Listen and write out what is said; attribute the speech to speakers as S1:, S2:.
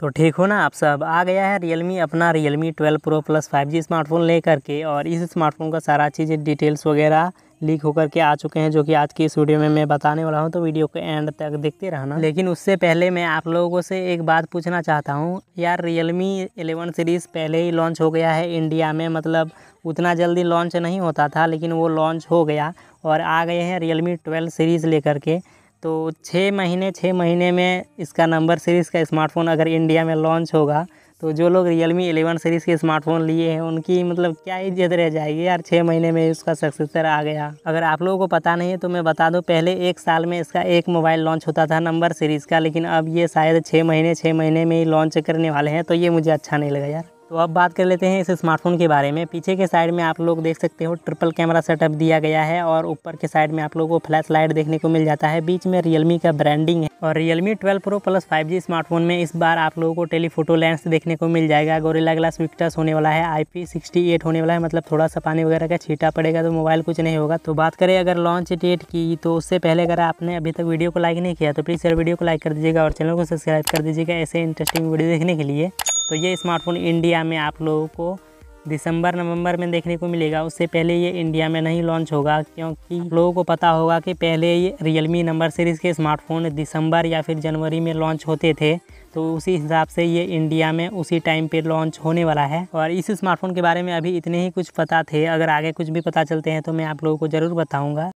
S1: तो ठीक हो ना आप सब आ गया है मी अपना मी 12 प्रो प्लस 5G स्मार्टफोन लेकर के और इस स्मार्टफोन का सारा चीज़ें डिटेल्स वगैरह लीक होकर के आ चुके हैं जो कि आज की इस वीडियो में मैं बताने वाला हूं तो वीडियो को एंड तक देखते रहना लेकिन उससे पहले मैं आप लोगों से एक बात पूछना चाहता हूं यार रियलमी 11 सीरीज़ पहले ही लॉन्च हो गया है इंडिया में मतलब उतना जल्दी लॉन्च नहीं होता था लेकिन वो लॉन्च हो गया और आ गए हैं रियलमी ट्वेल्व सीरीज़ लेकर के तो छः महीने छः महीने में इसका नंबर सीरीज़ का स्मार्टफ़ोन अगर इंडिया में लॉन्च होगा तो जो लोग रियलमी एलेवन सीरीज़ के स्मार्टफ़ोन लिए हैं उनकी मतलब क्या इज्जत रह जाएगी यार छः महीने में इसका सक्सेसर आ गया अगर आप लोगों को पता नहीं है तो मैं बता दूं पहले एक साल में इसका एक मोबाइल लॉन्च होता था नंबर सीरीज़ का लेकिन अब ये शायद छः महीने छः महीने में ही लॉन्च करने वाले हैं तो ये मुझे अच्छा नहीं लगा यार तो अब बात कर लेते हैं इस स्मार्टफोन के बारे में पीछे के साइड में आप लोग देख सकते हो ट्रिपल कैमरा सेटअप दिया गया है और ऊपर के साइड में आप लोगों को फ्लैश लाइट देखने को मिल जाता है बीच में रियलमी का ब्रांडिंग है और Realme 12 pro plus 5G smartphone में इस बार आप लोगों को टेलीफोटो लेंस देखने को मिल जाएगा गोरेला ग्लास विक्टस होने वाला है आई होने वाला है मतलब थोड़ा सा पानी वगैरह का छीटा पड़ेगा तो मोबाइल कुछ नहीं होगा तो बात करें अगर लॉन्च डेट की तो उससे पहले अगर आपने अभी तक वीडियो को लाइक नहीं किया तो प्लीज़ सर वीडियो को लाइक कर दीजिएगा और चैनल को सब्सक्राइब कर दीजिएगा ऐसे इंटरेस्टिंग वीडियो देखने के लिए तो ये स्मार्टफोन इंडिया में आप लोगों को दिसंबर नवंबर में देखने को मिलेगा उससे पहले ये इंडिया में नहीं लॉन्च होगा क्योंकि लोगों को पता होगा कि पहले ये रियलमी नंबर सीरीज़ के स्मार्टफोन दिसंबर या फिर जनवरी में लॉन्च होते थे तो उसी हिसाब से ये इंडिया में उसी टाइम पे लॉन्च होने वाला है और इस स्मार्टफोन के बारे में अभी इतने ही कुछ पता थे अगर आगे कुछ भी पता चलते हैं तो मैं आप लोगों को ज़रूर बताऊँगा